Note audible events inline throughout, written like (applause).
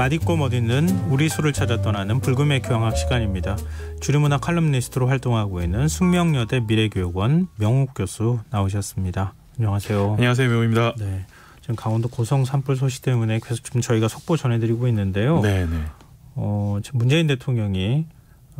맛있고 멋있는 우리 술을 찾아 떠나는 불금의 교향학 시간입니다. 주류문화 칼럼니스트로 활동하고 있는 숙명여대 미래교육원 명욱 교수 나오셨습니다. 안녕하세요. 안녕하세요. 명욱입니다. 네. 지금 강원도 고성 산불 소식 때문에 계속 지 저희가 속보 전해드리고 있는데요. 네. 네. 어, 지금 문재인 대통령이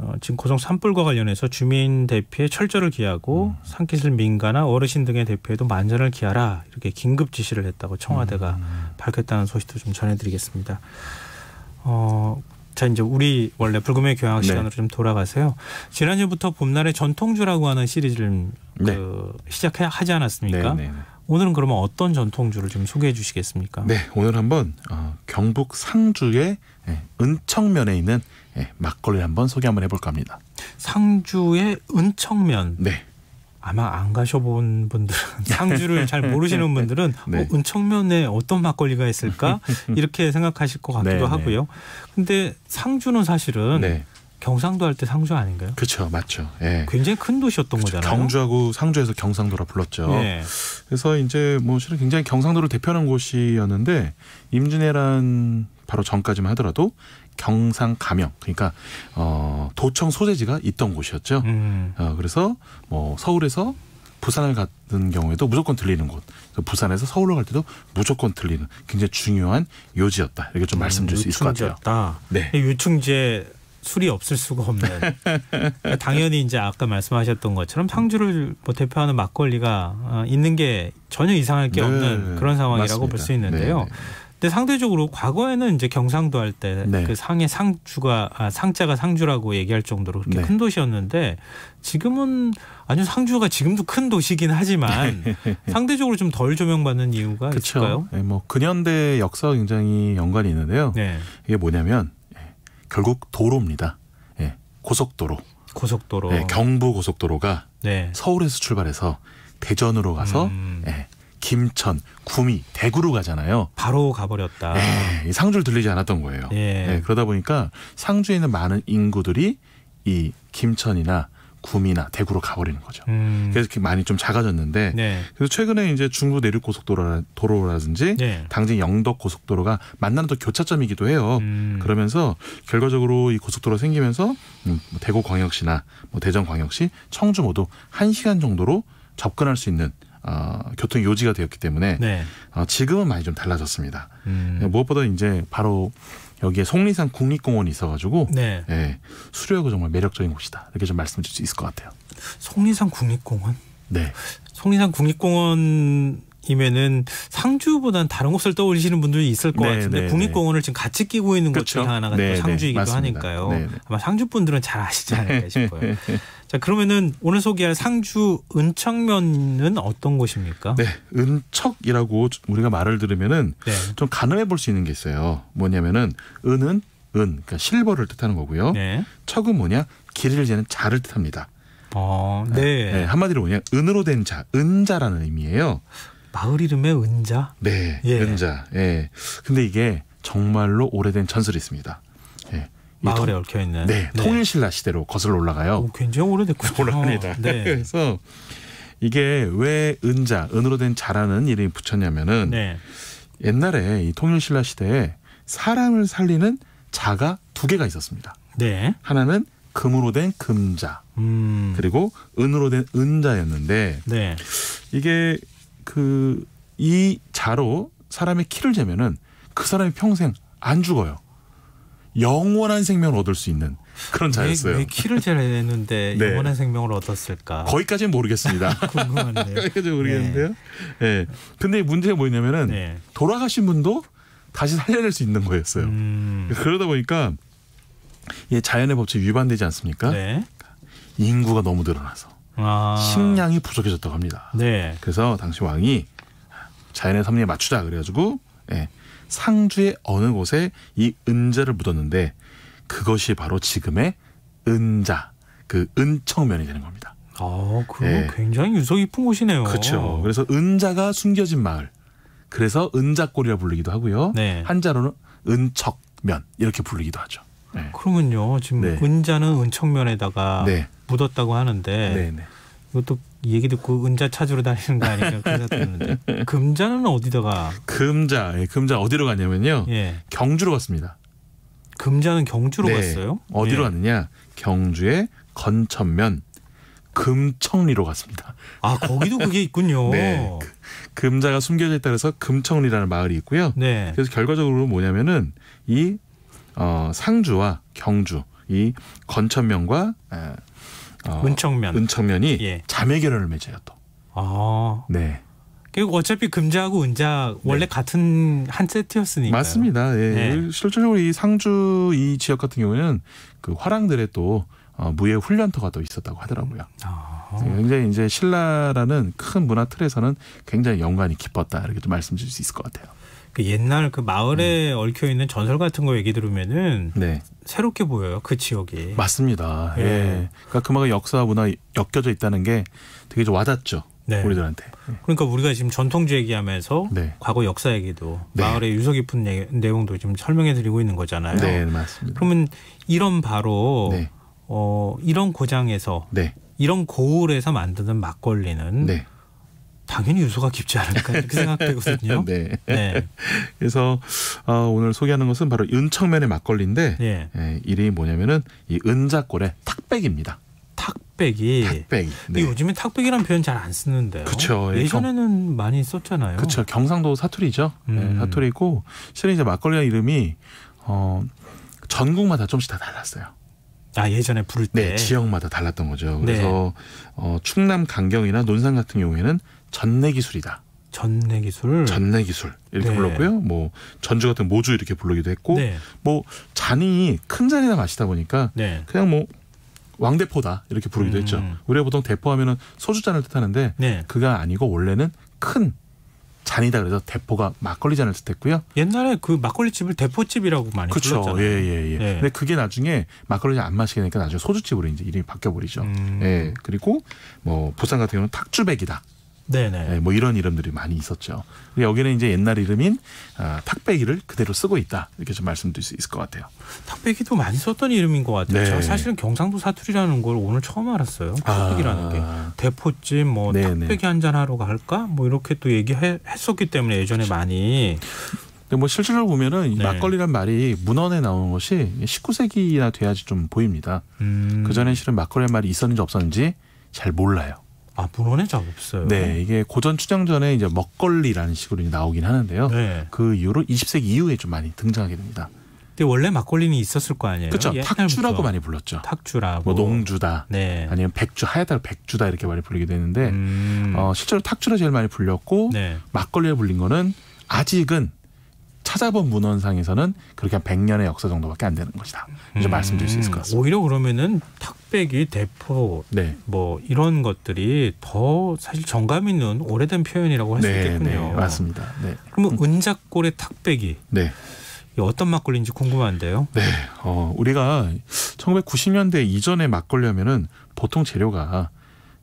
어, 지금 고성 산불과 관련해서 주민 대피에 철저를 기하고 음. 산기슭 민가나 어르신 등의 대피에도 만전을 기하라 이렇게 긴급 지시를 했다고 청와대가 음. 음. 밝혔다는 소식도 좀 전해드리겠습니다. 어, 자 이제 우리 원래 불금의 교양 네. 시간으로 좀 돌아가세요. 지난주부터 봄날의 전통주라고 하는 시리즈를 네. 그 시작하지 않았습니까? 네, 네, 네, 오늘은 그러면 어떤 전통주를 좀 소개해 주시겠습니까? 네, 오늘 한번 어, 경북 상주의 예, 은청면에 있는 예, 막걸리 한 번 소개 한번 해볼까 합니다. 상주의 은청면. 네. 아마 안 가셔본 분들은 (laughs) 상주를 잘 모르시는 (laughs) 네. 분들은 어, 네. 어, 은청면에 어떤 막걸리가 있을까 (laughs) 이렇게 생각하실 것 같기도 네, 네, 하고요. 근데 상주는 사실은 네. 경상도 할 때 상주 아닌가요? 그렇죠, 맞죠. 예. 굉장히 큰 도시였던 그쵸, 거잖아요. 경주하고 상주에서 경상도라 불렀죠. 예. 그래서 이제 뭐 실은 굉장히 경상도를 대표하는 곳이었는데 임진왜란 바로 전까지만 하더라도 경상 가명 그러니까 어 도청 소재지가 있던 곳이었죠. 음. 어, 그래서 뭐 서울에서 부산을 가는 경우에도 무조건 들리는 곳. 부산에서 서울로 갈 때도 무조건 들리는 굉장히 중요한 요지였다. 이렇게 좀 음, 말씀 드릴 수 있을 것 같아요. 네. 유충제 술이 없을 수가 없는. (laughs) 당연히 이제 아까 말씀하셨던 것처럼 상주를 뭐 대표하는 막걸리가 어, 있는 게 전혀 이상할 게 네, 없는 그런 상황이라고 볼 수 있는데요. 네. 네. 근데 상대적으로 과거에는 이제 경상도 할 때그 네. 그 상의 상주가 아, 상자가 상주라고 얘기할 정도로 그렇게 네. 큰 도시였는데 지금은 아니요 상주가 지금도 큰 도시긴 이 하지만 (laughs) 네. 상대적으로 좀 덜 조명받는 이유가 그쵸. 있을까요? 네, 뭐 근현대 역사와 굉장히 연관이 있는데요. 네. 이게 뭐냐면 예, 결국 도로입니다. 예, 고속도로. 고속도로. 예, 경부 고속도로가 네. 서울에서 출발해서 대전으로 가서 음. 예, 김천, 구미, 대구로 가잖아요. 바로 가버렸다. 에이, 예, 상주를 들리지 않았던 거예요. 예. 네, 그러다 보니까 상주에 있는 많은 인구들이 이 김천이나 구미나 대구로 가버리는 거죠. 음. 그래서 이렇게 많이 좀 작아졌는데 네. 그래서 최근에 이제 중부 내륙 고속도로라든지 네. 당진 영덕 고속도로가 만나는 또 교차점이기도 해요. 음. 그러면서 결과적으로 이 고속도로 생기면서 음, 뭐 대구 광역시나 뭐 대전 광역시, 청주 모두 1시간 정도로 접근할 수 있는 어, 교통 요지가 되었기 때문에 네. 어, 지금은 많이 좀 달라졌습니다. 음. 예, 무엇보다 이제 바로 여기에 속리산 국립공원이 있어가지고 네. 예, 수려하고 정말 매력적인 곳이다 이렇게 좀 말씀드릴 수 있을 것 같아요. 속리산 국립공원? 네. 속리산 국립공원 이면은 상주보다는 다른 곳을 떠올리시는 분들이 있을 것 네, 같은데 네, 국립공원을 지금 같이 끼고 있는 그쵸? 그렇죠. 곳중 하나가 네, 또 네, 상주이기도 하니까요. 네, 아마 상주 분들은 잘 아시지 않을까 싶어요. (laughs) 자, 그러면은 오늘 소개할 상주 은척면은 어떤 곳입니까? 네, 은척이라고 우리가 말을 들으면은 네. 좀 가늠해 볼 수 있는 게 있어요. 뭐냐면은 은은 은, 그러니까 실버를 뜻하는 거고요. 네. 척은 뭐냐? 길이를 재는 자를 뜻합니다. 어, 네. 네. 한마디로 뭐냐? 은으로 된 자, 은자라는 의미예요. 마을 이름의 은자? 네, 예. 은자. 예. 근데 이게 정말로 오래된 전설이 있습니다. 마을에 통, 얽혀 있는 네, 네. 통일신라 시대로 거슬러 올라가요. 오, 굉장히 오래됐군요. (laughs) 오래니다 네. 그래서 이게 왜 은자 은으로 된 자라는 이름이 붙였냐면은 네. 옛날에 이 통일신라 시대에 사람을 살리는 자가 두 개가 있었습니다. 네. 하나는 금으로 된 금자 음. 그리고 은으로 된 은자였는데 네. 이게 그 이 자로 사람의 키를 재면은 그 사람이 평생 안 죽어요. 영원한 생명을 얻을 수 있는 그런 자였어요. 왜, 왜 키를 재냈는데 (laughs) 네. 영원한 생명을 얻었을까? 거기까지는 모르겠습니다. (laughs) 궁금한데요. (laughs) 모르겠는데요. 네. 네. 근데 문제가 뭐냐면은 네. 돌아가신 분도 다시 살려낼 수 있는 거였어요. 음. 그러다 보니까 이 자연의 법칙 위반되지 않습니까? 네. 인구가 너무 늘어나서 아. 식량이 부족해졌다고 합니다. 네. 그래서 당시 왕이 자연의 섭리에 맞추자 그래가지고 예. 상주의 어느 곳에 이 은자를 묻었는데 그것이 바로 지금의 은자 그 은청면이 되는 겁니다. 아, 그럼 예. 굉장히 유서 깊은 곳이네요. 그렇죠. 그래서 은자가 숨겨진 마을. 그래서 은자골이라 불리기도 하고요. 네. 한자로는 은척면 이렇게 불리기도 하죠. 네. 그러면요. 지금 네. 은자는 은척면에다가 네. 묻었다고 하는데 네, 네. 이것도 얘기 듣고 그 은자 찾으러 다니는 거 아닌가 생각 드는데 금자는 어디다가 금자 예, 금자 어디로 가냐면요 예. 경주로 갔습니다. 금자는 경주로 네. 갔어요? 어디로 예. 갔느냐 경주의 건천면 금청리로 갔습니다. 아 거기도 그게 있군요. (laughs) 네. 그 금자가 숨겨져 있다 그래서 금청리라는 마을이 있고요. 네. 그래서 결과적으로 뭐냐면은 이 어, 상주와 경주 이 건천면과 에, 아, 은청면 은청면이 예. 자매 결연을 맺어요 또. 아. 네. 그리고 어차피 금자하고 은자 원래 네. 같은 한 세트였으니까. 맞습니다. 예. 네. 실질적으로 이 상주 이 지역 같은 경우는 그 화랑들의 또 어, 무예 훈련터가 또 있었다고 하더라고요. 아. 네, 굉장히 이제 신라라는 큰 문화 틀에서는 굉장히 연관이 깊었다 이렇게 좀 말씀드릴 수 있을 것 같아요. 그 옛날 그 마을에 음. 얽혀 있는 전설 같은 거 얘기 들으면은 네. 새롭게 보여요 그 지역이. 맞습니다. 예. 예. 그러니까 그만큼 역사 문화 엮여져 있다는 게 되게 좀 와닿죠. 네. 우리들한테. 예. 그러니까 우리가 지금 전통주 얘기하면서 네. 과거 역사 얘기도 네. 마을의 유서 깊은 내, 내용도 지금 설명해 드리고 있는 거잖아요. 네, 맞습니다. 그러면 이런 바로 네. 어, 이런 고장에서 네. 이런 고을에서 만드는 막걸리는 네. 당연히 유서가 깊지 않을까 이렇게 생각되거든요. (laughs) 네. 네. 그래서 어, 오늘 소개하는 것은 바로 은청면의 막걸리인데 네. 예, 이름이 뭐냐면은 이 은자골의 탁백입니다. 탁백이. 탁백. 네. 요즘에 탁백이란 표현 잘 안 쓰는데요. 그렇죠. 예, 예전에는 경... 많이 썼잖아요. 그렇죠. 경상도 사투리죠. 예, 음. 네, 사투리고 실은 이제 막걸리의 이름이 어, 전국마다 좀씩 다 달랐어요. 아 예전에 부를 네, 때 네, 지역마다 달랐던 거죠. 네. 그래서 네. 어, 충남 강경이나 논산 같은 경우에는 전내 기술이다. 전내 기술. 전내 기술 이렇게 네. 불렀고요. 뭐 전주 같은 모주 이렇게 불르기도 했고 네. 뭐 잔이 큰 잔이나 마시다 보니까 네. 그냥 뭐 왕대포다 이렇게 부르기도 음. 했죠. 우리가 보통 대포 하면은 소주잔을 뜻하는데 네. 그가 아니고 원래는 큰 잔이다 그래서 대포가 막걸리 잔을 뜻했고요. 옛날에 그 막걸리 집을 대포집이라고 많이 그쵸. 불렀잖아요. 예예예. 예. 예, 예. 네. 근데 그게 나중에 막걸리 잔안 마시게 되니까 나중에 소주집으로 이제 이름이 바뀌어 버리죠. 음. 예. 그리고 뭐 부산 같은 경우는 탁주백이다. 네네. 네, 뭐 이런 이름들이 많이 있었죠. 여기는 이제 옛날 이름인 아, 탁배기를 그대로 쓰고 있다 이렇게 좀 말씀드릴 수 있을 것 같아요. 탁배기도 많이 썼던 이름인 것 같아요. 네. 제가 사실은 경상도 사투리라는 걸 오늘 처음 알았어요. 아. 탁배기라는 아. 게대포집뭐 네네. 탁배기 한 잔 하러 갈까 뭐 이렇게 또 얘기했었기 때문에 예전에 그렇 많이 근데 뭐 실제로 보면은 네. 막걸리란 말이 문헌에 나오는 것이 19세기나 돼야지 좀 보입니다. 음. 그 전에 실은 막걸리 란 말이 있었는지 없었는지 잘 몰라요. 아, 물론의 잘 없어요. 네, 이게 고전 추장 전에 이제 먹걸리라는 식으로 이제 나오긴 하는데요. 네. 그 이후로 20세기 이후에 좀 많이 등장하게 됩니다. 근데 원래 막걸리는 있었을 거 아니에요. 그렇죠. 탁주라고 많이 불렀죠. 탁주라고. 뭐 농주다. 네. 아니면 백주 하야달 백주다 이렇게 많이 불리게 되는데 음. 어, 실제로 탁주로 제일 많이 불렸고 네. 막걸리를 불린 거는 아직은 찾아본 문헌상에서는 그렇게 한 100년의 역사 정도밖에 안 되는 것이다. 이제 음. 말씀드릴 수 있을 것 같습니다. 오히려 그러면은 탁배기, 대포 네. 뭐 이런 것들이 더 사실 정감 있는 오래된 표현이라고 할수 네, 있겠군요. 네, 맞습니다. 네. 그러면 은작골의 탁배기. 네. 어떤 막걸리인지 궁금한데요. 네, 어, 우리가 1990년대 이전에 막걸리 하면은 보통 재료가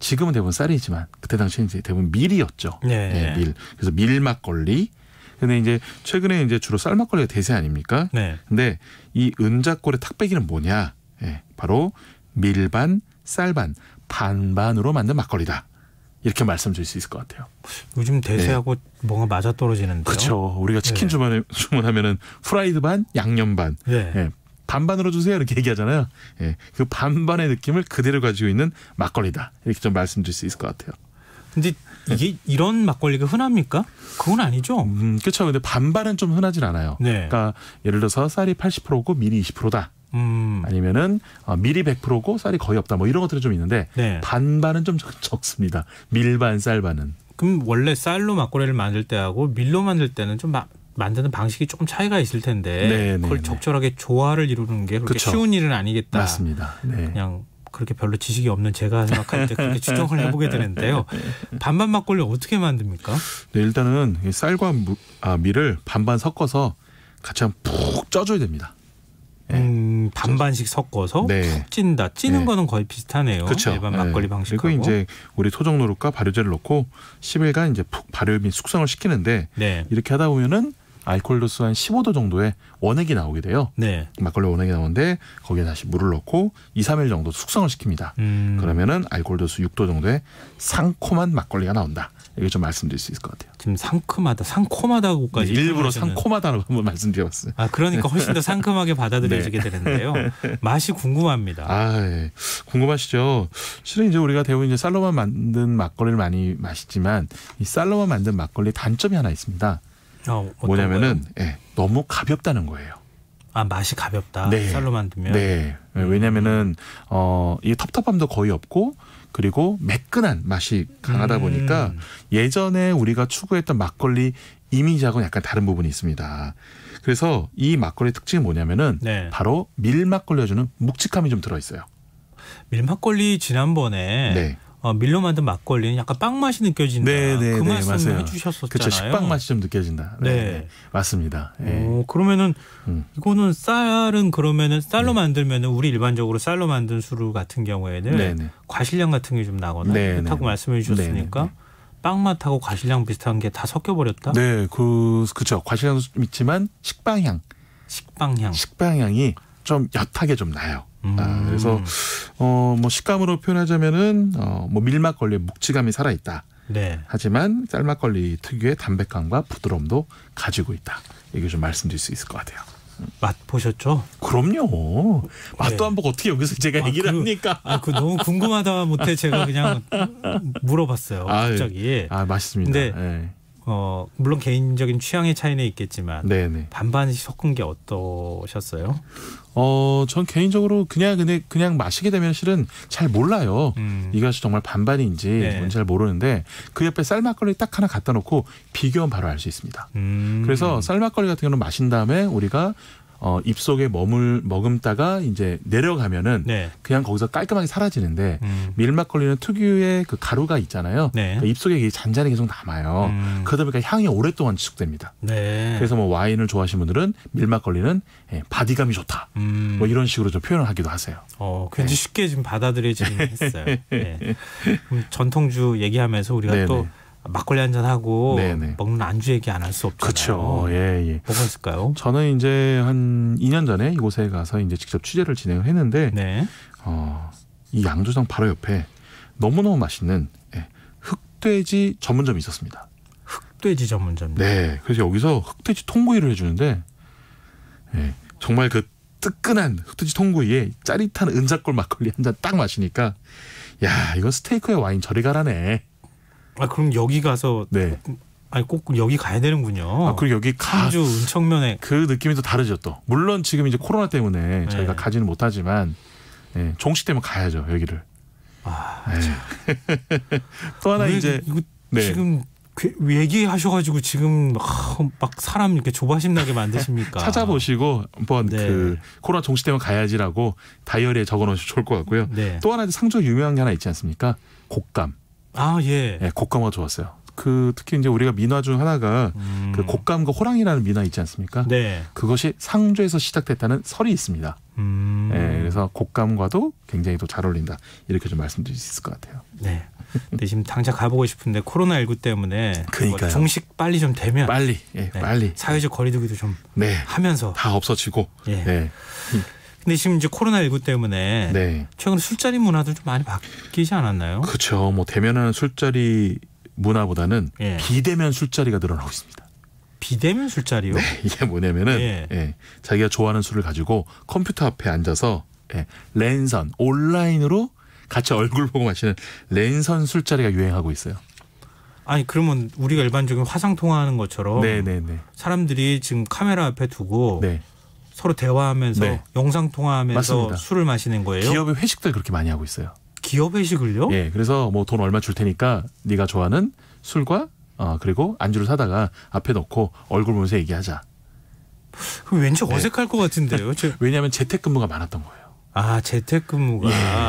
지금은 대부분 쌀이지만 그때 당시에 이제 대부분 밀이었죠. 네. 네 밀. 그래서 밀 막걸리, 근데 이제 최근에 이제 주로 쌀막걸리가 대세 아닙니까? 네. 근데 이 은자골의 탁배기는 뭐냐? 예, 바로 밀반, 쌀반, 반반으로 만든 막걸리다. 이렇게 말씀드릴 수 있을 것 같아요. 요즘 대세하고 네. 뭔가 맞아 떨어지는데 그렇죠. 우리가 치킨 네. 주문을 주문하면은 프라이드 반, 양념 반, 네. 예, 반반으로 주세요 이렇게 얘기하잖아요. 예, 그 반반의 느낌을 그대로 가지고 있는 막걸리다 이렇게 좀 말씀드릴 수 있을 것 같아요. 근데 네. 이게 이런 막걸리가 흔합니까? 그건 아니죠. 음, 그렇죠. 근데 반반은 좀 흔하진 않아요. 네. 그러니까 예를 들어서 쌀이 80%고 밀이 20%다. 음. 아니면은 어, 밀이 100%고 쌀이 거의 없다. 뭐 이런 것들이 좀 있는데 네. 반반은 좀 적, 습니다 밀반 쌀반은. 그럼 원래 쌀로 막걸리를 만들 때하고 밀로 만들 때는 좀 마, 만드는 방식이 조금 차이가 있을 텐데 네, 네 그걸 네. 적절하게 조화를 이루는 게 그렇게 그쵸. 쉬운 일은 아니겠다. 맞습니다. 네. 그냥 그렇게 별로 지식이 없는 제가 생각할 때 그렇게 추정을 해보게 되는데요. 반반 막걸리 어떻게 만듭니까? 네, 일단은 쌀과 무, 아, 밀을 반반 섞어서 같이 한푹 쪄줘야 됩니다. 네. 음, 반반씩 섞어서 네. 푹 찐다. 찌는 네. 거는 거의 비슷하네요. 그렇 일반 네. 막걸리 방식하고. 그리고 이제 우리 토종노릇과 발효제를 넣고 10일간 이제 푹 발효 및 숙성을 시키는데 네. 이렇게 하다 보면은 알코올도수 한 15도 정도의 원액이 나오게 돼요. 네. 막걸리 원액이 나오는데 거기에 다시 물을 넣고 2, 3일 정도 숙성을 시킵니다. 음. 그러면은 알코올도수 6도 정도의 상콤한 막걸리가 나온다. 이게 좀 말씀드릴 수 있을 것 같아요. 지금 상큼하다, 상콤하다고까지 네, 일부러 상콤하다라고 한번 말씀드려봤어요. 아 그러니까 네. 훨씬 더 상큼하게 받아들여지게 네. 되는데요. (laughs) 맛이 궁금합니다. 아 예. 궁금하시죠. 실은 이제 우리가 대부분 이제 쌀로만 만든 막걸리를 많이 마시지만 이 쌀로만 만든 막걸리 단점이 하나 있습니다. 어, 뭐냐면은 예, 너무 가볍다는 거예요. 아 맛이 가볍다. 네. 쌀로 만들면. 네. 예, 음. 왜냐면은 어이 텁텁함도 거의 없고 그리고 매끈한 맛이 강하다 음. 보니까 예전에 우리가 추구했던 막걸리 이미지하고는 약간 다른 부분이 있습니다. 그래서 이 막걸리 특징이 뭐냐면은 네. 바로 밀막걸리에 주는 묵직함이 좀 들어있어요. 밀막걸리 지난번에 네. 어, 밀로 만든 막걸리는 약간 빵 맛이 느껴진다. 네, 네, 그 네, 말씀을 맞아요. 해주셨었잖아요. 그렇죠. 식빵 맛이 좀 느껴진다. 네, 네. 네 맞습니다. 네. 오, 그러면은 음. 이거는 쌀은 그러면은 쌀로 네. 만들면은 우리 일반적으로 쌀로 만든 수루 같은 경우에는 네, 과실량 같은 게 좀 나거나 그렇다고 말씀해 주셨으니까. 빵맛하고 과실량 비슷한 게 다 섞여버렸다? 네, 그, 그쵸. 과실량도 좀 있지만 식빵향. 식빵향. 식빵향이 좀 옅하게 좀 나요. 아, 음. 그래서 어뭐 식감으로 표현하자면은 어뭐 밀막걸리의 묵직함이 살아 있다. 네. 하지만 짤막걸리 특유의 담백함과 부드러움도 가지고 있다. 이게 좀 말씀드릴 수 있을 것 같아요. 맛 보셨죠? 그럼요. 맛도 네. 안 보고 어떻게 여기서 제가 아, 얘기를 그, 합니까? 아, 그 너무 궁금하다 못해 제가 그냥 (laughs) 물어봤어요. 갑자기. 아, 예. 아 맛있습니다. 근데 예. 어 물론 개인적인 취향의 차이는 있겠지만 네네. 반반씩 섞은 게 어떠셨어요? 어, 전 개인적으로 그냥 근데 그냥 마시게 되면 실은 잘 몰라요. 음. 이것이 정말 반반인지 네. 뭔지 잘 모르는데 그 옆에 쌀 막걸리 딱 하나 갖다 놓고 비교하면 바로 알 수 있습니다. 음. 그래서 쌀 막걸리 같은 경우는 마신 다음에 우리가 어, 입속에 머물 머금다가 이제 내려가면은 네. 그냥 거기서 깔끔하게 사라지는데 음. 밀막걸리는 특유의 그 가루가 있잖아요. 네. 그러니까 입속에 잔잔히 계속 남아요. 음. 그러다 보니까 향이 오랫동안 지속됩니다. 네. 그래서 뭐 와인을 좋아하시는 분들은 밀막걸리는 예, 바디감이 좋다. 음. 뭐 이런 식으로 좀 표현을 하기도 하세요. 어, 굉장히 네. 쉽게 지금 받아들여지긴 (laughs) 했어요. 네. 전통주 얘기하면서 우리가 네, 또 막걸리 한 잔 하고 먹는 안주 얘기 안 할 수 없잖아요. 그렇죠. 예, 예. 뭐가 있을까요? 저는 이제 한 2년 전에 이곳에 가서 이제 직접 취재를 진행을 했는데 네. 어, 이 양조장 바로 옆에 너무너무 맛있는 예, 흑돼지 전문점이 있었습니다. 흑돼지 전문점. 네. 그래서 여기서 흑돼지 통구이를 해 주는데 예, 정말 그 뜨끈한 흑돼지 통구이에 짜릿한 은자골 막걸리 한 잔 딱 마시니까 야, 이건 스테이크에 와인 저리 가라네. 아 그럼 여기 가서 네. 아니 꼭 여기 가야 되는군요. 아, 그리고 여기 가주 은청면에 그 느낌이 또 다르죠 또. 물론 지금 이제 코로나 때문에 네. 저희가 가지는 못하지만 예, 종식 되면 가야죠 여기를. 아, 네. (laughs) 또 하나 이제 이거 네. 지금 얘기하셔가지고 지금 막, 사람 이렇게 조바심 나게 만드십니까? (laughs) 찾아보시고 한번 네. 그 코로나 종식 되면 가야지라고 다이어리에 적어놓으시면 좋을 것 같고요. 네. 또 하나 상조 유명한 게 하나 있지 않습니까? 곶감. 아 예. 예 곶감화 좋았어요. 그 특히 이제 우리가 민화 중 하나가 음. 그 곶감과 호랑이라는 민화 있지 않습니까? 네. 그것이 상주에서 시작됐다는 설이 있습니다. 음. 예, 그래서 곶감과도 굉장히 또잘 어울린다 이렇게 좀 말씀드릴 수 있을 것 같아요. 네. 근데 지금 당장 가보고 싶은데 코로나 19 때문에 그러니까 중식 빨리 좀 되면 빨리 예, 네. 빨리 사회적 거리두기도 좀 네. 하면서 다 없어지고 예. 네. 근데 지금 이제 코로나19 때문에 네. 최근 술자리 문화도 좀 많이 바뀌지 않았나요? 그렇죠. 뭐 대면하는 술자리 문화보다는 예. 비대면 술자리가 늘어나고 있습니다. 비대면 술자리요? 네, 이게 뭐냐면은 예. 예, 자기가 좋아하는 술을 가지고 컴퓨터 앞에 앉아서 예, 랜선 온라인으로 같이 얼굴 보고 마시는 랜선 술자리가 유행하고 있어요. 아니 그러면 우리가 일반적인 화상 통화하는 것처럼 네네네. 네, 네. 사람들이 지금 카메라 앞에 두고 네. 서로 대화하면서 네. 영상 통화하면서 술을 마시는 거예요. 기업의 회식들 그렇게 많이 하고 있어요. 기업 회식을요? 예. 그래서 뭐 돈 얼마 줄 테니까 네가 좋아하는 술과 어 그리고 안주를 사다가 앞에 놓고 얼굴 보면서 얘기하자. 그럼 왠지 네. 어색할 네. 것 같은데요. (laughs) 왜냐하면 재택근무가 많았던 거예요. 아 재택근무가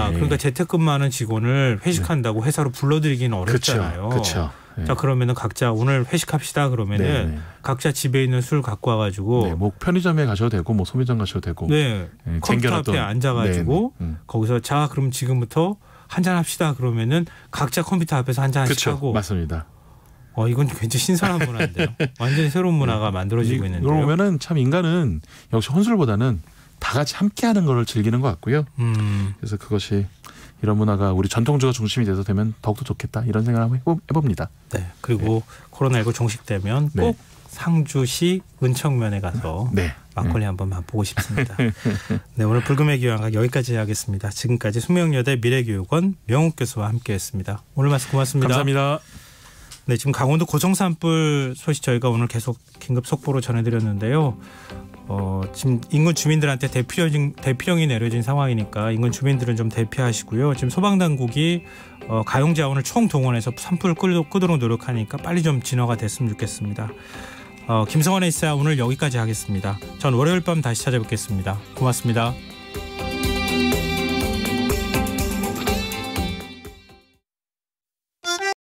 예. 그러니까 재택근무하는 직원을 네. 회식한다고 회사로 불러들이기는 어렵잖아요. 그렇죠. 네. 자 그러면은 각자 오늘 회식합시다 그러면은 네, 네. 각자 집에 있는 술 갖고 와가지고 네. 뭐 편의점에 가셔도 되고 뭐 소매점 가셔도 되고 네, 네. 컴퓨터 앞에 앉아가지고 네, 음. 거기서 자 그럼 지금부터 한 잔 합시다 그러면은 각자 컴퓨터 앞에서 한잔 하고 맞습니다. 어 이건 굉장히 신선한 문화인데요. (laughs) 완전히 새로운 문화가 만들어지고 있는데요. 그러면은 참 인간은 역시 혼술보다는 다 같이 함께하는 걸 즐기는 것 같고요. 음. 그래서 그것이 이런 문화가 우리 전통주가 중심이 돼서 되면 더욱더 좋겠다 이런 생각을 한번 해봅니다. 네. 그리고 네. 코로나19 종식되면 네. 꼭 상주시 은청면에 가서 네. 막걸리 음. 한 번만 보고 싶습니다. (laughs) 네, 오늘 불금의 기왕학 여기까지 하겠습니다. 지금까지 수명여대 미래교육원 명욱 교수와 함께했습니다. 오늘 말씀 고맙습니다. 감사합니다. 네, 지금 강원도 고성산불 소식 저희가 오늘 계속 긴급 속보로 전해드렸는데요. 어, 지금 인근 주민들한테 대피령, 대피령이 내려진 상황이니까 인근 주민들은 좀 대피하시고요. 지금 소방당국이 어, 가용 자원을 총동원해서 산불을 끄도록 노력하니까 빨리 좀 진화가 됐으면 좋겠습니다. 어, 김성환의 시사 오늘 여기까지 하겠습니다. 전 월요일 밤 다시 찾아뵙겠습니다. 고맙습니다.